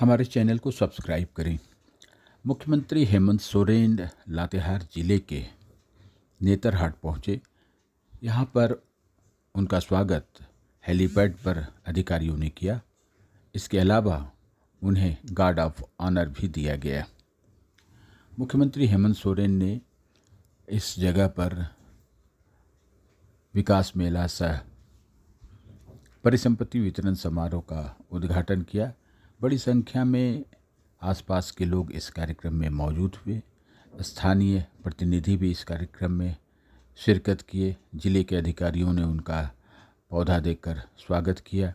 हमारे चैनल को सब्सक्राइब करें मुख्यमंत्री हेमंत सोरेन लातेहार जिले के नेतरहाट पहुँचे यहाँ पर उनका स्वागत हेलीपैड पर अधिकारियों ने किया इसके अलावा उन्हें गार्ड ऑफ ऑनर भी दिया गया मुख्यमंत्री हेमंत सोरेन ने इस जगह पर विकास मेला सह परिसंपत्ति वितरण समारोह का उद्घाटन किया बड़ी संख्या में आसपास के लोग इस कार्यक्रम में मौजूद हुए स्थानीय प्रतिनिधि भी इस कार्यक्रम में शिरकत किए जिले के अधिकारियों ने उनका पौधा देकर स्वागत किया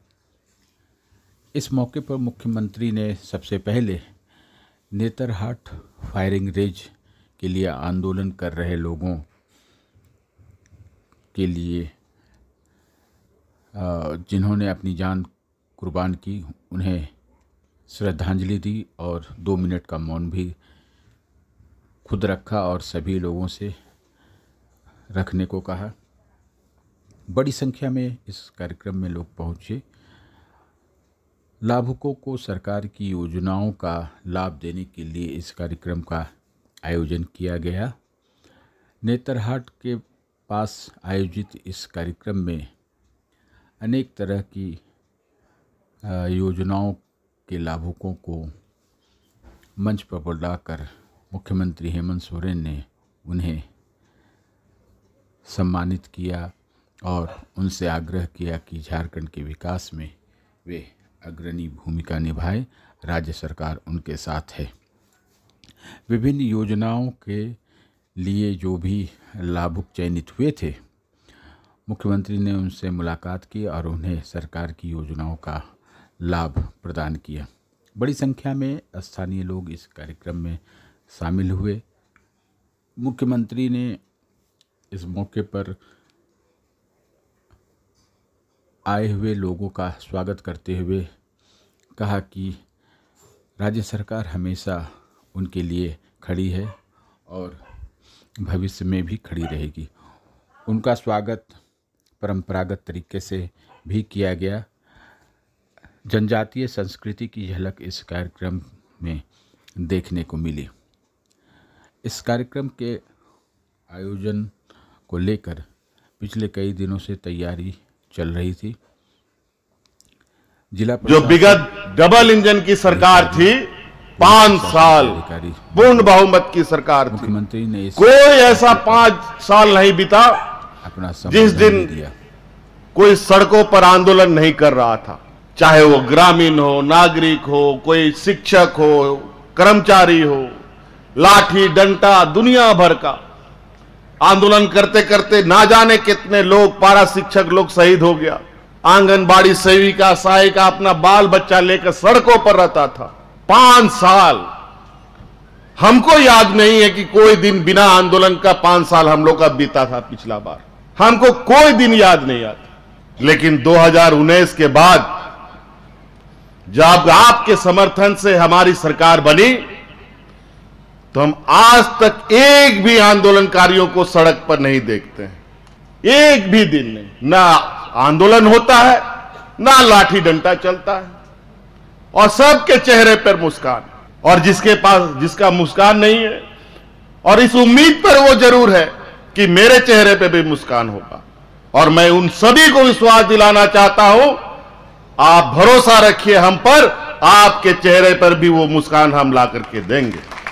इस मौके पर मुख्यमंत्री ने सबसे पहले नेतरहाट फायरिंग रेंज के लिए आंदोलन कर रहे लोगों के लिए जिन्होंने अपनी जान कुर्बान की उन्हें श्रद्धांजलि दी और दो मिनट का मौन भी खुद रखा और सभी लोगों से रखने को कहा बड़ी संख्या में इस कार्यक्रम में लोग पहुँचे लाभुकों को सरकार की योजनाओं का लाभ देने के लिए इस कार्यक्रम का आयोजन किया गया नेतरहाट के पास आयोजित इस कार्यक्रम में अनेक तरह की योजनाओं के लाभुकों को मंच पर बुलाकर मुख्यमंत्री हेमंत सोरेन ने उन्हें सम्मानित किया और उनसे आग्रह किया कि झारखंड के विकास में वे अग्रणी भूमिका निभाए राज्य सरकार उनके साथ है विभिन्न योजनाओं के लिए जो भी लाभुक चयनित हुए थे मुख्यमंत्री ने उनसे मुलाकात की और उन्हें सरकार की योजनाओं का लाभ प्रदान किया बड़ी संख्या में स्थानीय लोग इस कार्यक्रम में शामिल हुए मुख्यमंत्री ने इस मौके पर आए हुए लोगों का स्वागत करते हुए कहा कि राज्य सरकार हमेशा उनके लिए खड़ी है और भविष्य में भी खड़ी रहेगी उनका स्वागत परंपरागत तरीके से भी किया गया जनजातीय संस्कृति की झलक इस कार्यक्रम में देखने को मिली इस कार्यक्रम के आयोजन को लेकर पिछले कई दिनों से तैयारी चल रही थी जिला जो विगत डबल इंजन की सरकार थी पांच साल पूर्ण बहुमत की सरकार मुख्यमंत्री ने कोई ऐसा पांच साल नहीं बीता अपना जिस दिन कोई सड़कों पर आंदोलन नहीं कर रहा था चाहे वो ग्रामीण हो नागरिक हो कोई शिक्षक हो कर्मचारी हो लाठी डंटा दुनिया भर का आंदोलन करते करते ना जाने कितने लोग पारा शिक्षक लोग शहीद हो गया आंगनबाड़ी सेविका सहायिका अपना बाल बच्चा लेकर सड़कों पर रहता था पांच साल हमको याद नहीं है कि कोई दिन बिना आंदोलन का पांच साल हम लोग का बीता था पिछला बार हमको कोई दिन याद नहीं आता लेकिन दो के बाद जब आपके समर्थन से हमारी सरकार बनी तो हम आज तक एक भी आंदोलनकारियों को सड़क पर नहीं देखते हैं एक भी दिन नहीं ना आंदोलन होता है ना लाठी डंडा चलता है और सबके चेहरे पर मुस्कान और जिसके पास जिसका मुस्कान नहीं है और इस उम्मीद पर वो जरूर है कि मेरे चेहरे पे भी मुस्कान होगा और मैं उन सभी को विश्वास दिलाना चाहता हूं आप भरोसा रखिए हम पर आपके चेहरे पर भी वो मुस्कान हम ला करके देंगे